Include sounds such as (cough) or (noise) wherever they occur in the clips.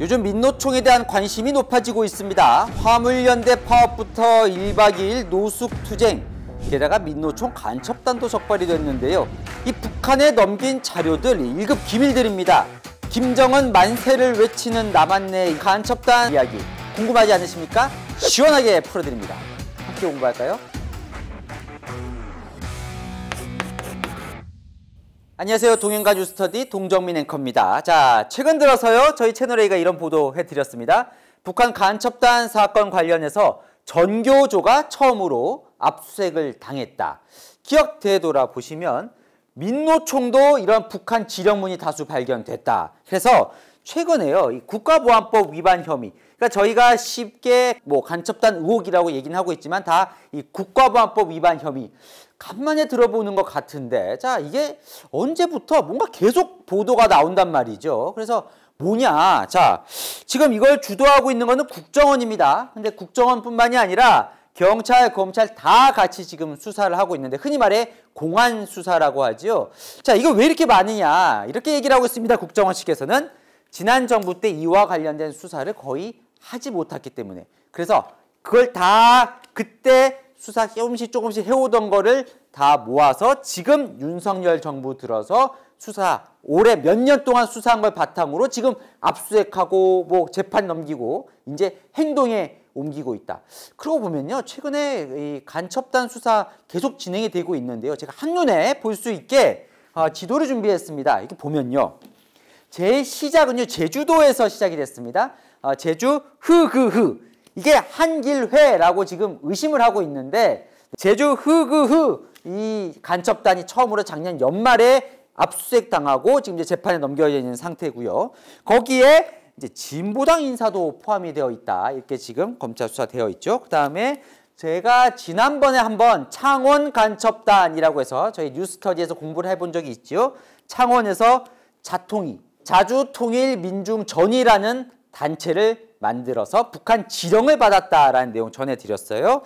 요즘 민노총에 대한 관심이 높아지고 있습니다. 화물연대 파업부터 1박 2일 노숙투쟁, 게다가 민노총 간첩단도 적발이 됐는데요. 이 북한에 넘긴 자료들 1급 기밀들입니다. 김정은 만세를 외치는 남한내 간첩단 이야기 궁금하지 않으십니까? 시원하게 풀어드립니다. 함께 공부할까요? 안녕하세요. 동행가주 스터디 동정민 앵커입니다. 자, 최근 들어서요. 저희 채널A가 이런 보도해 드렸습니다. 북한 간첩단 사건 관련해서 전교조가 처음으로 압수색을 당했다. 기억 되돌아보시면 민노총도 이런 북한 지령문이 다수 발견됐다. 그래서 최근에요. 국가보안법 위반 혐의. 그러니까 저희가 쉽게 뭐 간첩단 의혹이라고 얘기는 하고 있지만 다 이 국가보안법 위반 혐의. 간만에 들어보는 것 같은데 자 이게 언제부터 뭔가 계속 보도가 나온단 말이죠. 그래서 뭐냐. 자 지금 이걸 주도하고 있는 거는 국정원입니다. 근데 국정원뿐만이 아니라 경찰, 검찰 다 같이 지금 수사를 하고 있는데 흔히 말해 공안 수사라고 하지요. 자 이거 왜 이렇게 많으냐 이렇게 얘기를 하고 있습니다. 국정원 측에서는 지난 정부 때 이와 관련된 수사를 거의 하지 못했기 때문에 그래서 그걸 다 그때 수사 조금씩 조금씩 해오던 거를 다 모아서 지금 윤석열 정부 들어서 수사 올해 몇 년 동안 수사한 걸 바탕으로 지금 압수수색하고 뭐 재판 넘기고 이제 행동에 옮기고 있다. 그러고 보면요. 최근에 이 간첩단 수사 계속 진행이 되고 있는데요. 제가 한눈에 볼 수 있게 어, 지도를 준비했습니다. 이렇게 보면요. 제 시작은요 제주도에서 시작이 됐습니다. 어, 제주 흐그흐 이게 한길회라고 지금 의심을 하고 있는데 제주 흐그흐 이 간첩단이 처음으로 작년 연말에 압수수색 당하고 지금 이제 재판에 넘겨져 있는 상태고요. 거기에 이제 진보당 인사도 포함이 되어 있다 이렇게 지금 검찰 수사되어 있죠. 그 다음에 제가 지난번에 한번 창원 간첩단이라고 해서 저희 뉴스터디에서 공부를 해 본 적이 있지요. 창원에서 자통이 자주통일민중전이라는 단체를 만들어서 북한 지령을 받았다라는 내용 전해드렸어요.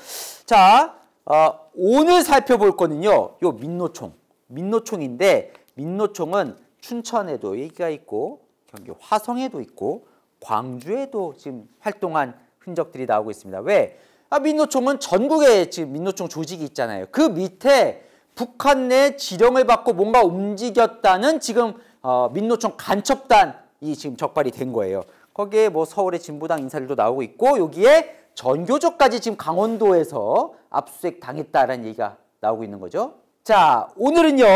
자, 어, 오늘 살펴볼 거는요. 요 민노총, 민노총인데 민노총은 춘천에도 얘기가 있고 경기 화성에도 있고 광주에도 지금 활동한 흔적들이 나오고 있습니다. 왜? 아, 민노총은 전국에 지금 민노총 조직이 있잖아요. 그 밑에 북한 내 지령을 받고 뭔가 움직였다는 지금 어, 민노총 간첩단이 지금 적발이 된 거예요. 거기에 뭐 서울의 진보당 인사들도 나오고 있고 여기에 전교조까지 지금 강원도에서 압수수색 당했다라는 얘기가 나오고 있는 거죠. 자 오늘은요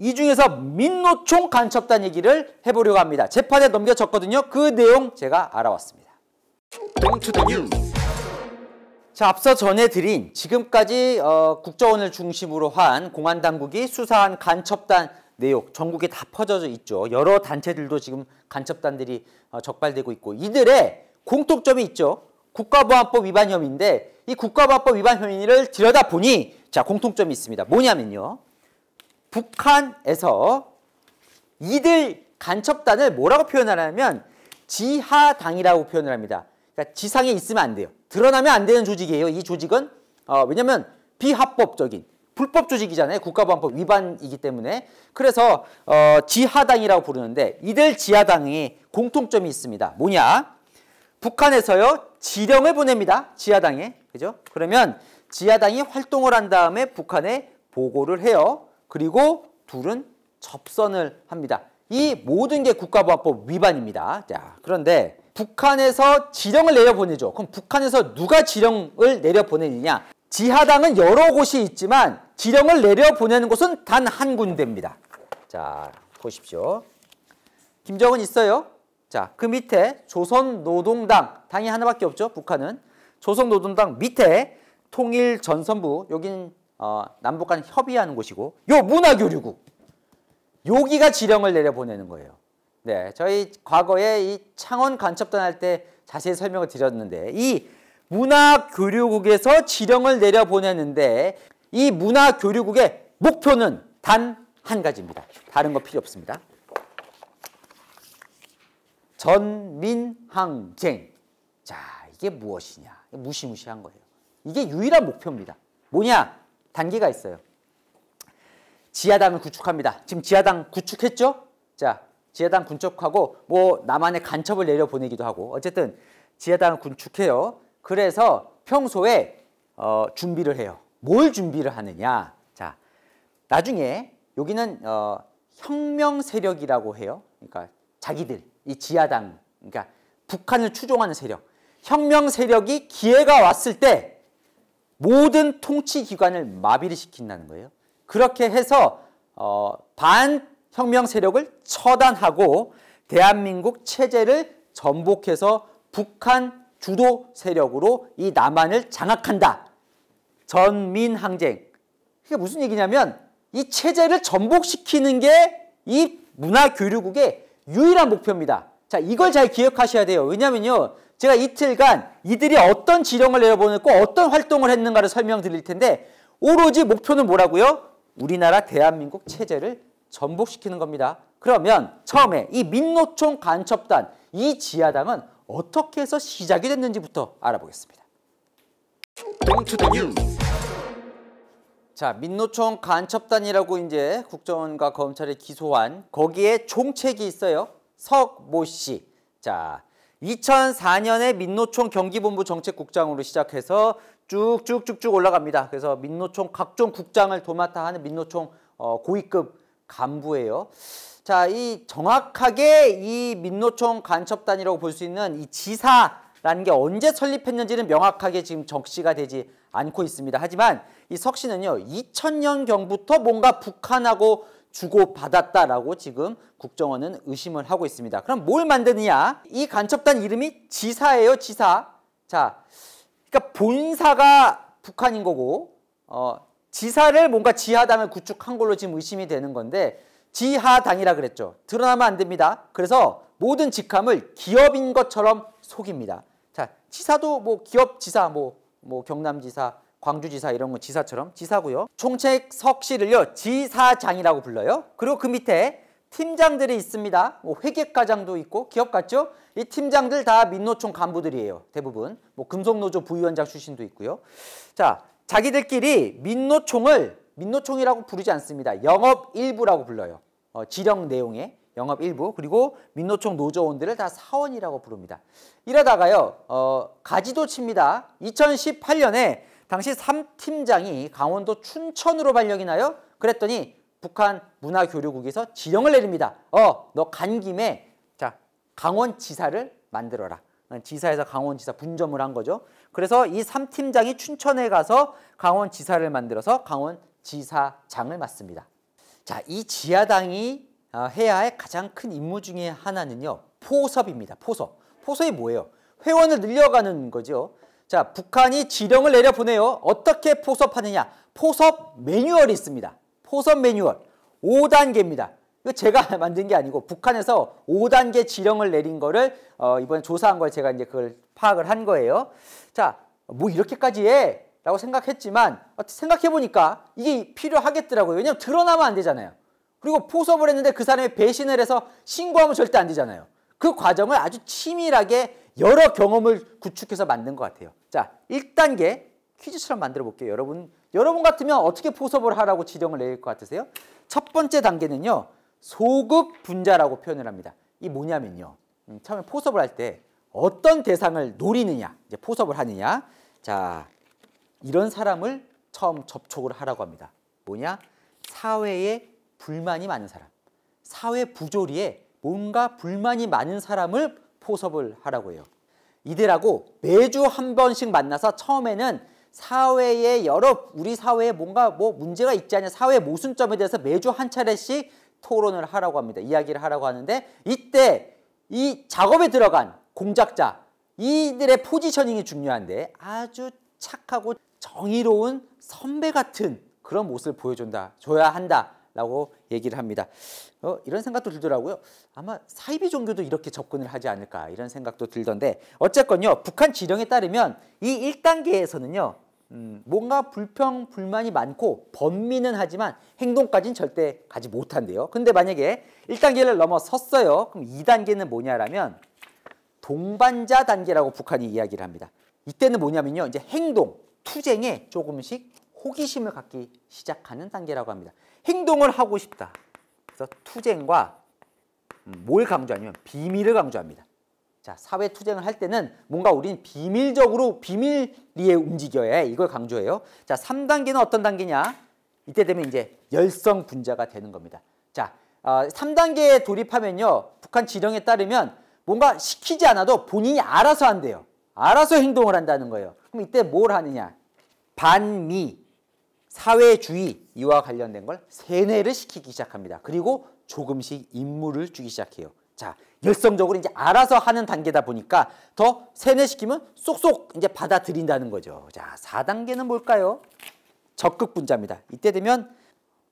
이 중에서 민노총 간첩단 얘기를 해보려고 합니다. 재판에 넘겨졌거든요. 그 내용 제가 알아왔습니다. 자 앞서 전해드린 지금까지 어, 국정원을 중심으로 한 공안 당국이 수사한 간첩단 내용 전국에 다 퍼져져 있죠. 여러 단체들도 지금 간첩단들이 어, 적발되고 있고 이들의 공통점이 있죠. 국가보안법 위반 혐의인데 이 국가보안법 위반 혐의를 들여다보니 자 공통점이 있습니다. 뭐냐면요. 북한에서 이들 간첩단을 뭐라고 표현하냐면 지하당이라고 표현을 합니다. 그러니까 지상에 있으면 안 돼요. 드러나면 안 되는 조직이에요. 이 조직은 어, 왜냐하면 비합법적인 불법 조직이잖아요. 국가보안법 위반이기 때문에. 그래서 어, 지하당이라고 부르는데 이들 지하당이 공통점이 있습니다. 뭐냐? 북한에서요. 지령을 보냅니다. 지하당에. 그죠? 그러면 지하당이 활동을 한 다음에 북한에 보고를 해요. 그리고 둘은 접선을 합니다. 이 모든 게 국가보안법 위반입니다. 자, 그런데 북한에서 지령을 내려보내죠. 그럼 북한에서 누가 지령을 내려보내느냐? 지하당은 여러 곳이 있지만 지령을 내려보내는 곳은 단 한 군데입니다. 자, 보십시오. 김정은 있어요. 자, 그 밑에 조선노동당, 당이 하나밖에 없죠. 북한은. 조선노동당 밑에 통일전선부, 여기는 어, 남북 간 협의하는 곳이고 요 문화교류국, 여기가 지령을 내려보내는 거예요. 네, 저희 과거에 이 창원 간첩단 할 때 자세히 설명을 드렸는데 이 문화교류국에서 지령을 내려보내는데 이 문화교류국의 목표는 단 한 가지입니다. 다른 거 필요 없습니다. 전민항쟁. 자, 이게 무엇이냐. 무시무시한 거예요. 이게 유일한 목표입니다. 뭐냐? 단계가 있어요. 지하당을 구축합니다. 지금 지하당 구축했죠? 자, 지하당 군척하고 뭐 남한의 간첩을 내려보내기도 하고 어쨌든 지하당을 군축해요. 그래서 평소에 어, 준비를 해요. 뭘 준비를 하느냐. 자, 나중에 여기는 어, 혁명 세력이라고 해요. 그러니까 자기들, 이 지하당, 그러니까 북한을 추종하는 세력. 혁명 세력이 기회가 왔을 때 모든 통치기관을 마비를 시킨다는 거예요. 그렇게 해서 어, 반혁명 세력을 처단하고 대한민국 체제를 전복해서 북한 주도 세력으로 이 남한을 장악한다. 전민항쟁. 그게 무슨 얘기냐면 이 체제를 전복시키는 게 이 문화교류국의 유일한 목표입니다. 자, 이걸 잘 기억하셔야 돼요. 왜냐면요. 제가 이틀간 이들이 어떤 지령을 내려보냈고 어떤 활동을 했는가를 설명드릴 텐데 오로지 목표는 뭐라고요? 우리나라 대한민국 체제를 전복시키는 겁니다. 그러면 처음에 이 민노총 간첩단, 이 지하당은 어떻게 해서 시작이 됐는지부터 알아보겠습니다. 자, 민노총 간첩단이라고 이제 국정원과 검찰이 기소한 거기에 총책이 있어요. 석 모 씨. 자, 2004년에 민노총 경기본부 정책국장으로 시작해서 쭉쭉쭉쭉 올라갑니다. 그래서 민노총 각종 국장을 도맡아 하는 민노총 어, 고위급 간부예요. 자, 이 정확하게 이 민노총 간첩단이라고 볼 수 있는 이 지사 라는 게 언제 설립했는지는 명확하게 지금 적시가 되지 않고 있습니다. 하지만 이 석씨는요. 2000년경부터 뭔가 북한하고 주고받았다라고 지금 국정원은 의심을 하고 있습니다. 그럼 뭘 만드느냐? 이 간첩단 이름이 지사예요. 지사. 자, 그러니까 본사가 북한인 거고 어, 지사를 뭔가 지하당을 구축한 걸로 지금 의심이 되는 건데 지하당이라 그랬죠. 드러나면 안 됩니다. 그래서 모든 직함을 기업인 것처럼 속입니다. 자, 지사도 뭐 기업 지사, 뭐, 뭐 경남 지사, 광주 지사 이런 거 지사처럼 지사고요. 총책 석실을요 지사장이라고 불러요. 그리고 그 밑에 팀장들이 있습니다. 뭐 회계과장도 있고 기업 같죠? 이 팀장들 다 민노총 간부들이에요. 대부분. 뭐 금속노조 부위원장 출신도 있고요. 자, 자기들끼리 민노총을 민노총이라고 부르지 않습니다. 영업 일부라고 불러요. 어, 지령 내용에. 영업 일부 그리고 민노총 노조원들을 다 사원이라고 부릅니다. 이러다가요 어, 가지도 칩니다. 2018년에 당시 3팀장이 강원도 춘천으로 발령이 나요. 그랬더니 북한 문화교류국에서 지령을 내립니다. 어, 너 간 김에 자 강원지사를 만들어라. 어, 지사에서 강원지사 분점을 한 거죠. 그래서 이 3팀장이 춘천에 가서 강원지사를 만들어서 강원지사장을 맡습니다. 자, 이 지하당이 아, 해야 할 가장 큰 임무 중의 하나는요. 포섭입니다. 포섭. 포섭이 뭐예요? 회원을 늘려가는 거죠. 자, 북한이 지령을 내려보내요. 어떻게 포섭하느냐? 포섭 매뉴얼이 있습니다. 포섭 매뉴얼 5단계입니다. 이거 제가 (laughs) 만든 게 아니고 북한에서 5단계 지령을 내린 거를 어, 이번에 조사한 걸 제가 이제 그걸 파악을 한 거예요. 자, 뭐 이렇게까지 해? 라고 생각했지만 생각해보니까 이게 필요하겠더라고요. 왜냐면 하 드러나면 안 되잖아요. 그리고 포섭을 했는데 그 사람이 배신을 해서 신고하면 절대 안 되잖아요. 그 과정을 아주 치밀하게 여러 경험을 구축해서 만든 것 같아요. 자, 1단계 퀴즈처럼 만들어 볼게요. 여러분, 여러분 같으면 어떻게 포섭을 하라고 지령을 내릴 것 같으세요? 첫 번째 단계는요. 소극 분자라고 표현을 합니다. 이 뭐냐면요. 음, 처음에 포섭을 할 때 어떤 대상을 노리느냐, 이제 포섭을 하느냐. 자, 이런 사람을 처음 접촉을 하라고 합니다. 뭐냐? 사회의 불만이 많은 사람, 사회 부조리에 뭔가 불만이 많은 사람을 포섭을 하라고 해요. 이들하고 매주 한 번씩 만나서 처음에는 사회의 여러 우리 사회에 뭔가 뭐 문제가 있지 않냐 사회 모순점에 대해서 매주 한 차례씩 토론을 하라고 합니다. 이야기를 하라고 하는데 이때 이 작업에 들어간 공작자 이들의 포지셔닝이 중요한데 아주 착하고 정의로운 선배 같은 그런 모습을 보여준다 줘야 한다 라고 얘기를 합니다. 어, 이런 생각도 들더라고요. 아마 사이비 종교도 이렇게 접근을 하지 않을까 이런 생각도 들던데 어쨌건요. 북한 지령에 따르면 이 1단계에서는요. 음, 뭔가 불평, 불만이 많고 번민은 하지만 행동까지는 절대 가지 못한대요. 근데 만약에 1단계를 넘어섰어요. 그럼 2단계는 뭐냐라면 동반자 단계라고 북한이 이야기를 합니다. 이때는 뭐냐면요. 이제 행동, 투쟁에 조금씩 호기심을 갖기 시작하는 단계라고 합니다. 행동을 하고 싶다. 그래서 투쟁과 뭘 강조하냐면 비밀을 강조합니다. 자, 사회 투쟁을 할 때는 뭔가 우리는 비밀적으로 비밀리에 움직여야 해. 이걸 강조해요. 자, 3단계는 어떤 단계냐? 이때 되면 이제 열성 분자가 되는 겁니다. 자, 어, 3단계에 돌입하면요. 북한 지령에 따르면 뭔가 시키지 않아도 본인이 알아서 한대요. 알아서 행동을 한다는 거예요. 그럼 이때 뭘 하느냐? 반미, 사회주의 이와 관련된 걸 세뇌를 시키기 시작합니다. 그리고 조금씩 임무를 주기 시작해요. 자, 열성적으로 이제 알아서 하는 단계다 보니까 더 세뇌시키면 쏙쏙 이제 받아들인다는 거죠. 자, 4단계는 뭘까요? 적극 분자입니다. 이때 되면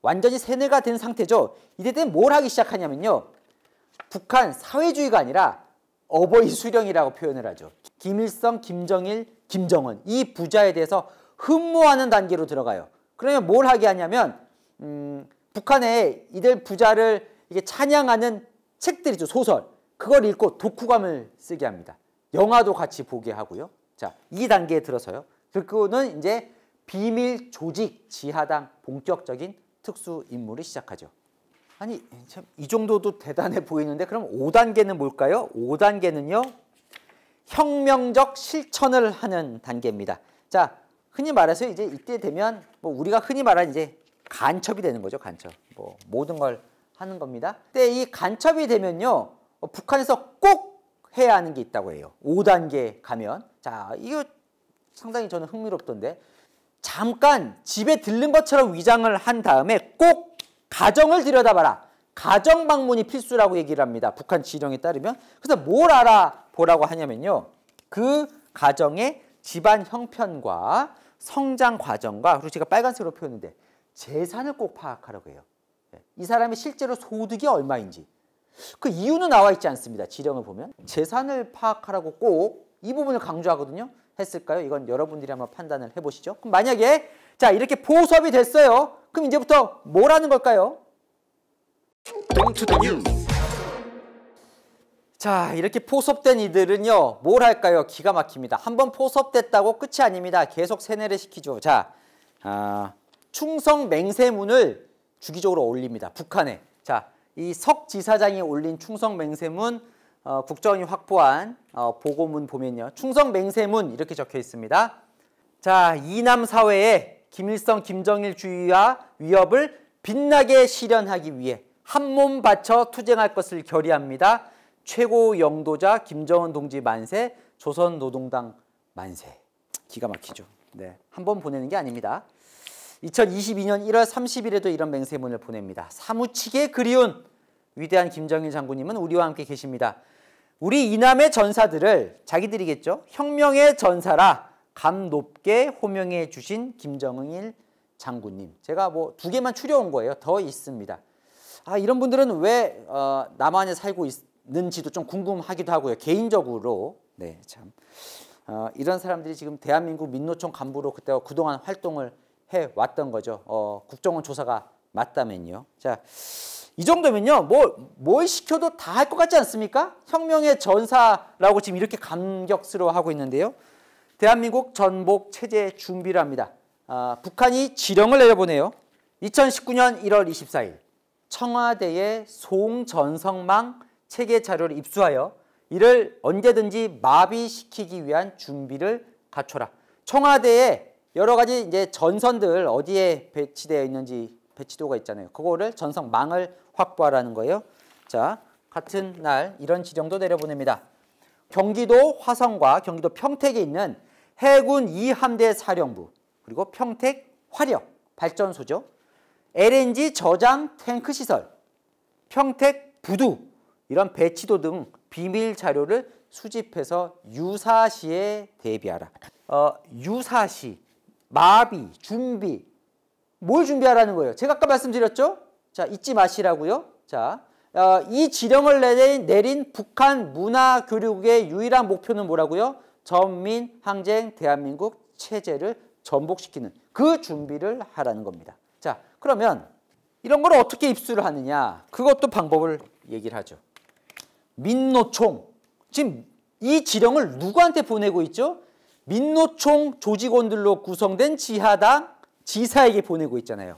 완전히 세뇌가 된 상태죠. 이때 되면 뭘 하기 시작하냐면요. 북한 사회주의가 아니라 어버이 수령이라고 표현을 하죠. 김일성, 김정일, 김정은 이 부자에 대해서 흠모하는 단계로 들어가요. 그러면 뭘 하게 하냐면 음, 북한의 이들 부자를 이게 찬양하는 책들이죠 소설 그걸 읽고 독후감을 쓰게 합니다. 영화도 같이 보게 하고요. 자, 이 단계에 들어서요. 그리고는 이제 비밀 조직 지하당 본격적인 특수 임무를 시작하죠. 아니 참 이 정도도 대단해 보이는데 그럼 5단계는 뭘까요? 5단계는요. 혁명적 실천을 하는 단계입니다. 자, 흔히 말해서 이제 이때 되면 뭐 우리가 흔히 말하는 이제 간첩이 되는 거죠. 간첩. 뭐 모든 걸 하는 겁니다. 근데 이 간첩이 되면요. 어, 북한에서 꼭 해야 하는 게 있다고 해요. 5단계 가면. 자, 이거 상당히 저는 흥미롭던데. 잠깐 집에 들른 것처럼 위장을 한 다음에 꼭 가정을 들여다봐라. 가정 방문이 필수라고 얘기를 합니다. 북한 지령에 따르면. 그래서 뭘 알아보라고 하냐면요. 그 가정의 집안 형편과 성장 과정과 그리고 제가 빨간색으로 표현인데 재산을 꼭 파악하라고 해요. 예, 이 사람이 실제로 소득이 얼마인지 그 이유는 나와 있지 않습니다. 지령을 보면 재산을 파악하라고 꼭 이 부분을 강조하거든요. 했을까요? 이건 여러분들이 한번 판단을 해보시죠. 그럼 만약에 자 이렇게 보수업이 됐어요. 그럼 이제부터 뭐라는 걸까요? 자 이렇게 포섭된 이들은요 뭘 할까요? 기가 막힙니다. 한번 포섭됐다고 끝이 아닙니다. 계속 세뇌를 시키죠. 자 아, 충성 맹세문을 주기적으로 올립니다. 북한에 자 이 석 지사장이 올린 충성 맹세문 어, 국정원이 확보한 어, 보고문 보면요 충성 맹세문 이렇게 적혀 있습니다. 자 이남 사회에 김일성 김정일 주의와 위협을 빛나게 실현하기 위해 한 몸 바쳐 투쟁할 것을 결의합니다. 최고 영도자 김정은 동지 만세, 조선 노동당 만세. 기가 막히죠. 네, 한 번 보내는 게 아닙니다. 2022년 1월 30일에도 이런 맹세문을 보냅니다. 사무치게 그리운 위대한 김정일 장군님은 우리와 함께 계십니다. 우리 이남의 전사들을 자기들이겠죠. 혁명의 전사라 감 높게 호명해 주신 김정일 장군님. 제가 뭐 두 개만 추려온 거예요. 더 있습니다. 아 이런 분들은 왜 어, 남한에 살고 있, 있는지도 좀 궁금하기도 하고요. 개인적으로 네, 참 어, 이런 사람들이 지금 대한민국 민노총 간부로 그때와 그동안 활동을 해 왔던 거죠. 어, 국정원 조사가 맞다면요. 자, 이 정도면요. 뭘, 뭐, 뭘 시켜도 다 할 것 같지 않습니까? 혁명의 전사라고 지금 이렇게 감격스러워하고 있는데요. 대한민국 전복 체제 준비를 합니다. 아, 북한이 지령을 내려보네요 2019년 1월 24일 청와대의 송전성망 체계 자료를 입수하여 이를 언제든지 마비시키기 위한 준비를 갖춰라. 청와대에 여러 가지 이제 전선들 어디에 배치되어 있는지 배치도가 있잖아요. 그거를 전성망을 확보하라는 거예요. 자, 같은 날 이런 지령도 내려보냅니다. 경기도 화성과 경기도 평택에 있는 해군 2함대 사령부 그리고 평택 화력 발전소죠. LNG 저장 탱크 시설, 평택 부두 이런 배치도 등 비밀 자료를 수집해서 유사시에 대비하라. 어, 유사시, 마비, 준비. 뭘 준비하라는 거예요? 제가 아까 말씀드렸죠? 자, 잊지 마시라고요. 자, 어, 이 지령을 내린, 내린 북한 문화교류국의 유일한 목표는 뭐라고요? 전민 항쟁 대한민국 체제를 전복시키는 그 준비를 하라는 겁니다. 자, 그러면 이런 걸 어떻게 입수를 하느냐? 그것도 방법을 얘기를 하죠. 민노총 지금 이 지령을 누구한테 보내고 있죠? 민노총 조직원들로 구성된 지하당 지사에게 보내고 있잖아요.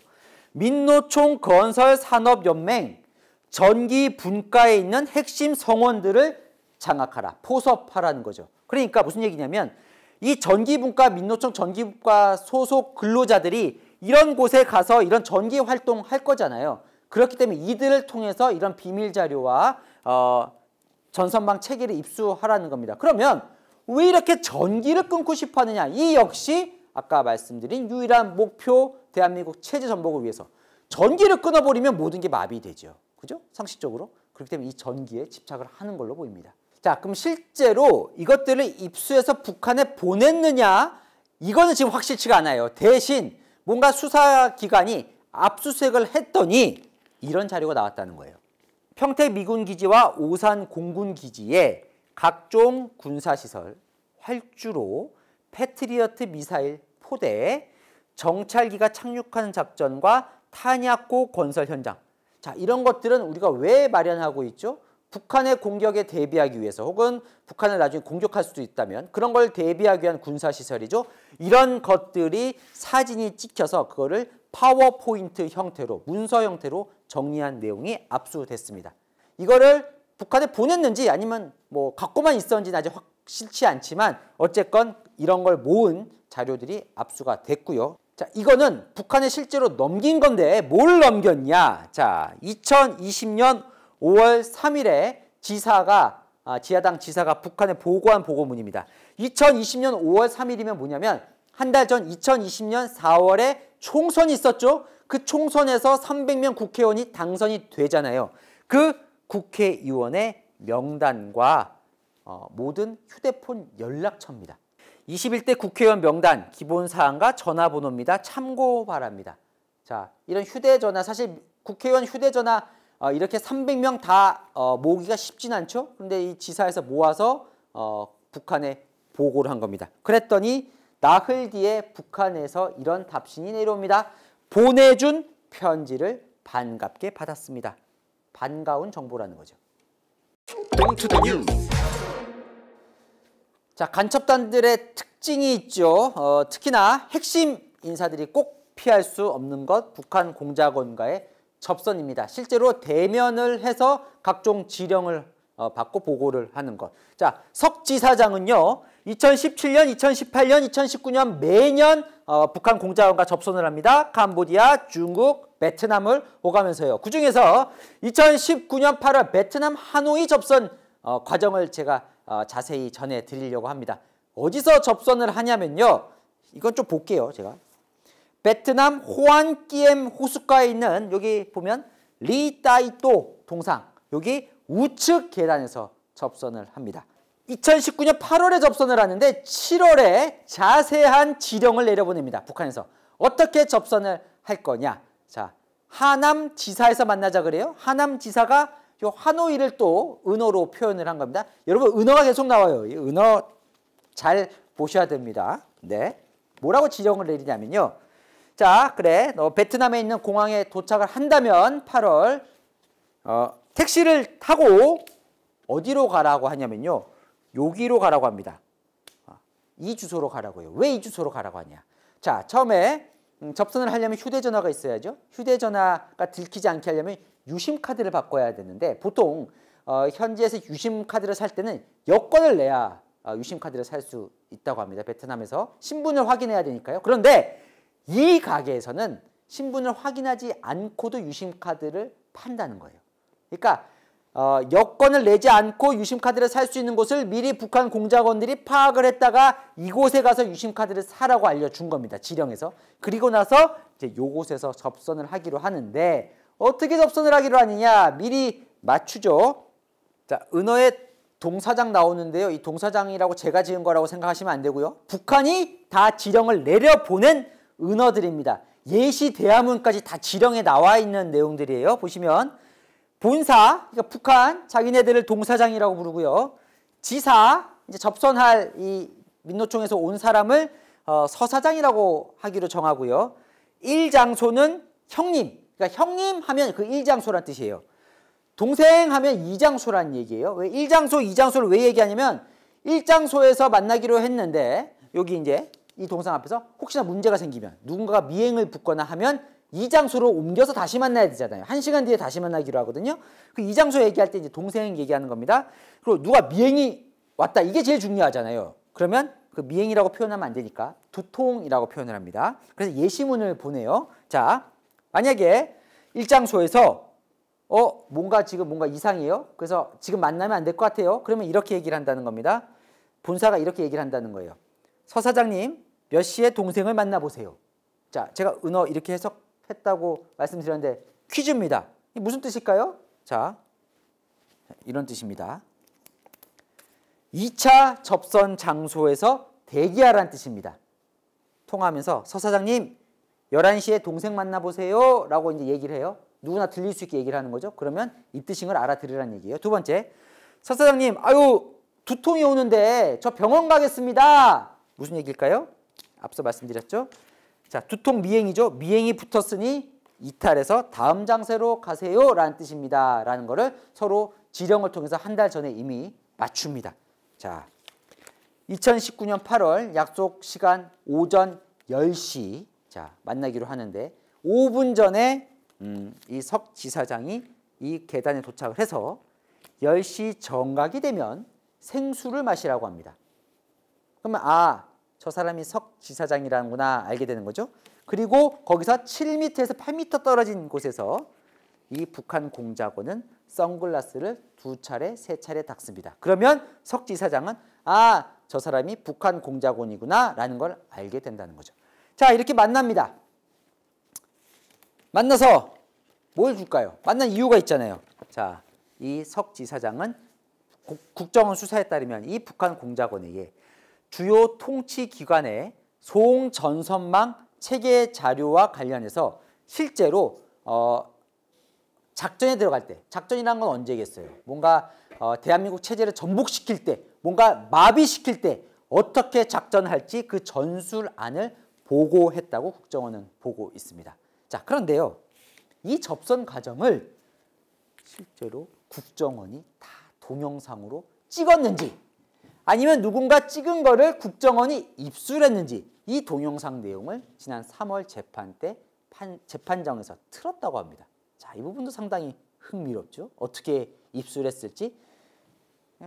민노총 건설산업연맹 전기 분과에 있는 핵심 성원들을 장악하라, 포섭하라는 거죠. 그러니까 무슨 얘기냐면 이 전기분과 민노총 전기분과 소속 근로자들이 이런 곳에 가서 이런 전기 활동할 거잖아요. 그렇기 때문에 이들을 통해서 이런 비밀 자료와 어, 전선망 체계를 입수하라는 겁니다. 그러면 왜 이렇게 전기를 끊고 싶어 하느냐? 이 역시 아까 말씀드린 유일한 목표 대한민국 체제 전복을 위해서 전기를 끊어버리면 모든 게 마비되죠. 그죠? 상식적으로. 그렇기 때문에 이 전기에 집착을 하는 걸로 보입니다. 자, 그럼 실제로 이것들을 입수해서 북한에 보냈느냐? 이거는 지금 확실치가 않아요. 대신 뭔가 수사기관이 압수수색을 했더니 이런 자료가 나왔다는 거예요. 평택 미군 기지와 오산 공군 기지에 각종 군사시설, 활주로, 패트리어트 미사일 포대, 정찰기가 착륙하는 작전과 탄약고 건설 현장. 자, 이런 것들은 우리가 왜 마련하고 있죠? 북한의 공격에 대비하기 위해서 혹은 북한을 나중에 공격할 수도 있다면 그런 걸 대비하기 위한 군사시설이죠. 이런 것들이 사진이 찍혀서 그거를 파워포인트 형태로 문서 형태로 정리한 내용이 압수됐습니다. 이거를 북한에 보냈는지 아니면 뭐 갖고만 있었는지는 아직 확실치 않지만 어쨌건 이런 걸 모은 자료들이 압수가 됐고요. 자, 이거는 북한에 실제로 넘긴 건데 뭘 넘겼냐? 자, 2020년 5월 3일에 지사가 아, 지하당 지사가 북한에 보고한 보고문입니다. 2020년 5월 3일이면 뭐냐면 한 달 전 2020년 4월에 총선이 있었죠. 그 총선에서 300명 국회의원이 당선이 되잖아요. 그 국회의원의 명단과 어, 모든 휴대폰 연락처입니다. 21대 국회의원 명단 기본사항과 전화번호입니다. 참고 바랍니다. 자 이런 휴대전화 사실 국회의원 휴대전화 어, 이렇게 300명 다 어, 모으기가 쉽진 않죠. 그런데이 지사에서 모아서 어, 북한에 보고를 한 겁니다. 그랬더니 나흘 뒤에 북한에서 이런 답신이 내려옵니다. 보내준 편지를 반갑게 받았습니다. 반가운 정보라는 거죠. 자, 간첩단들의 특징이 있죠. 어, 특히나 핵심 인사들이 꼭 피할 수 없는 것 북한 공작원과의 접선입니다. 실제로 대면을 해서 각종 지령을 어, 받고 보고를 하는 것. 자, 석 지사장은요. 2017년, 2018년, 2019년 매년 어, 북한 공자원과 접선을 합니다. 캄보디아, 중국, 베트남을 오가면서요. 그중에서 2019년 8월 베트남 하노이 접선 어, 과정을 제가 어, 자세히 전해드리려고 합니다. 어디서 접선을 하냐면요. 이건 좀 볼게요. 제가. 베트남 호안끼엠 호숫가에 있는 여기 보면 리따이또 동상 여기 우측 계단에서 접선을 합니다. 2019년 8월에 접선을 하는데 7월에 자세한 지령을 내려보냅니다. 북한에서. 어떻게 접선을 할 거냐. 자, 하남 지사에서 만나자 그래요. 하남 지사가 요 하노이를 또 은어로 표현을 한 겁니다. 여러분 은어가 계속 나와요. 이 은어 잘 보셔야 됩니다. 네. 뭐라고 지령을 내리냐면요. 자, 그래. 너 베트남에 있는 공항에 도착을 한다면 8월 어, 택시를 타고 어디로 가라고 하냐면요. 여기로 가라고 합니다. 아, 이 주소로 가라고요. 왜 이 주소로 가라고 하냐. 자, 처음에 음, 접선을 하려면 휴대전화가 있어야죠. 휴대전화가 들키지 않게 하려면 유심카드를 바꿔야 되는데 보통 어, 현지에서 유심카드를 살 때는 여권을 내야 어, 유심카드를 살 수 있다고 합니다. 베트남에서 신분을 확인해야 되니까요. 그런데 이 가게에서는 신분을 확인하지 않고도 유심카드를 판다는 거예요. 그러니까 어, 여권을 내지 않고 유심카드를 살 수 있는 곳을 미리 북한 공작원들이 파악을 했다가 이곳에 가서 유심카드를 사라고 알려준 겁니다. 지령에서. 그리고 나서 이제 요곳에서 접선을 하기로 하는데 어떻게 접선을 하기로 하느냐 미리 맞추죠. 자, 은어의 동사장 나오는데요. 이 동사장이라고 제가 지은 거라고 생각하시면 안 되고요. 북한이 다 지령을 내려보낸 은어들입니다. 예시 대화문까지 다 지령에 나와 있는 내용들이에요. 보시면 본사, 그러니까 북한 자기네들을 동사장이라고 부르고요. 지사, 이제 접선할 이 민노총에서 온 사람을 어, 서사장이라고 하기로 정하고요. 일장소는 형님, 그러니까 형님 하면 그 일장소란 뜻이에요. 동생 하면 이장소란 얘기예요. 왜 일장소, 이장소를 왜 얘기하냐면 일장소에서 만나기로 했는데 여기 이제 이 동상 앞에서 혹시나 문제가 생기면 누군가가 미행을 붙거나 하면 이 장소로 옮겨서 다시 만나야 되잖아요. 한 시간 뒤에 다시 만나기로 하거든요. 그 이 장소 얘기할 때 이제 동생 얘기하는 겁니다. 그리고 누가 미행이 왔다. 이게 제일 중요하잖아요. 그러면 그 미행이라고 표현하면 안 되니까 두통이라고 표현을 합니다. 그래서 예시문을 보내요. 자, 만약에 일장소에서 어, 뭔가 지금 뭔가 이상해요. 그래서 지금 만나면 안 될 것 같아요. 그러면 이렇게 얘기를 한다는 겁니다. 본사가 이렇게 얘기를 한다는 거예요. 서 사장님, 몇 시에 동생을 만나보세요. 자, 제가 은어 이렇게 해석 했다고 말씀드렸는데 퀴즈입니다. 이게 무슨 뜻일까요? 자, 이런 뜻입니다. 2차 접선 장소에서 대기하라는 뜻입니다. 통화하면서 서 사장님 11시에 동생 만나보세요 라고 이제 얘기를 해요. 누구나 들릴 수 있게 얘기를 하는 거죠. 그러면 이 뜻인 걸 알아들으라는 얘기예요. 두 번째, 서 사장님 아유 두통이 오는데 저 병원 가겠습니다. 무슨 얘기일까요? 앞서 말씀드렸죠. 자, 두통 미행이죠. 미행이 붙었으니 이탈해서 다음 장세로 가세요 라는 뜻입니다. 라는 거를 서로 지령을 통해서 한 달 전에 이미 맞춥니다. 자, 2019년 8월 약속 시간 오전 10시 자 만나기로 하는데 5분 전에 음, 이석 지사장이 이 계단에 도착을 해서 10시 정각이 되면 생수를 마시라고 합니다. 그러면 아저 사람이 석 지사장이라는구나 알게 되는 거죠. 그리고 거기서 7m에서 8m 떨어진 곳에서 이 북한 공작원은 선글라스를 두 차례, 세 차례 닦습니다. 그러면 석 지사장은 아, 저 사람이 북한 공작원이구나 라는 걸 알게 된다는 거죠. 자, 이렇게 만납니다. 만나서 뭘 줄까요? 만난 이유가 있잖아요. 자, 이 석 지사장은 국정원 수사에 따르면 이 북한 공작원에게 주요 통치기관의 소홍전선망 체계 자료와 관련해서 실제로 어, 작전에 들어갈 때 작전이란 건 언제겠어요? 뭔가 어, 대한민국 체제를 전복시킬 때 뭔가 마비시킬 때 어떻게 작전할지 그 전술안을 보고했다고 국정원은 보고 있습니다. 자 그런데요. 이 접선 과정을 실제로 국정원이 다 동영상으로 찍었는지 아니면 누군가 찍은 거를 국정원이 입수했는지 이 동영상 내용을 지난 3월 재판 때 판, 재판장에서 틀었다고 합니다. 자, 이 부분도 상당히 흥미롭죠. 어떻게 입수했을지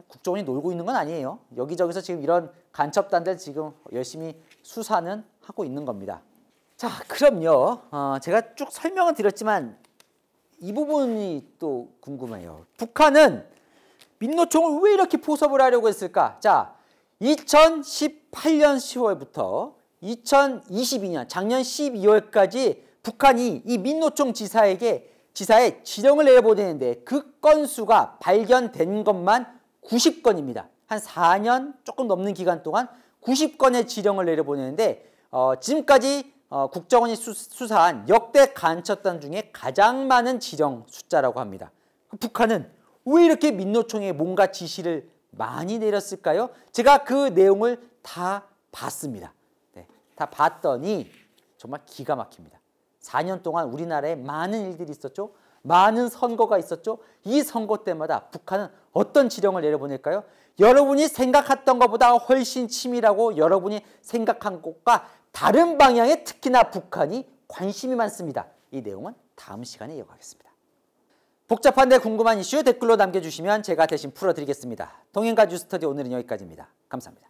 국정원이 놀고 있는 건 아니에요. 여기저기서 지금 이런 간첩단들 지금 열심히 수사는 하고 있는 겁니다. 자, 그럼요. 어, 제가 쭉설명을 드렸지만 이 부분이 또 궁금해요. 북한은 민노총을 왜 이렇게 포섭을 하려고 했을까? 자, 2018년 10월부터 2022년 작년 12월까지 북한이 이 민노총 지사에게 지사에 지령을 내려보내는데 그 건수가 발견된 것만 90건입니다. 한 4년 조금 넘는 기간 동안 90건의 지령을 내려보내는데 어, 지금까지 어, 국정원이 수, 수사한 역대 간첩단 중에 가장 많은 지령 숫자라고 합니다. 북한은 왜 이렇게 민노총에 뭔가 지시를 많이 내렸을까요? 제가 그 내용을 다 봤습니다. 네, 다 봤더니 정말 기가 막힙니다. 4년 동안 우리나라에 많은 일들이 있었죠. 많은 선거가 있었죠. 이 선거 때마다 북한은 어떤 지령을 내려보낼까요? 여러분이 생각했던 것보다 훨씬 치밀하고 여러분이 생각한 것과 다른 방향에 특히나 북한이 관심이 많습니다. 이 내용은 다음 시간에 이어가겠습니다. 복잡한데 궁금한 이슈 댓글로 남겨주시면 제가 대신 풀어드리겠습니다. 동행가 뉴스터디 오늘은 여기까지입니다. 감사합니다.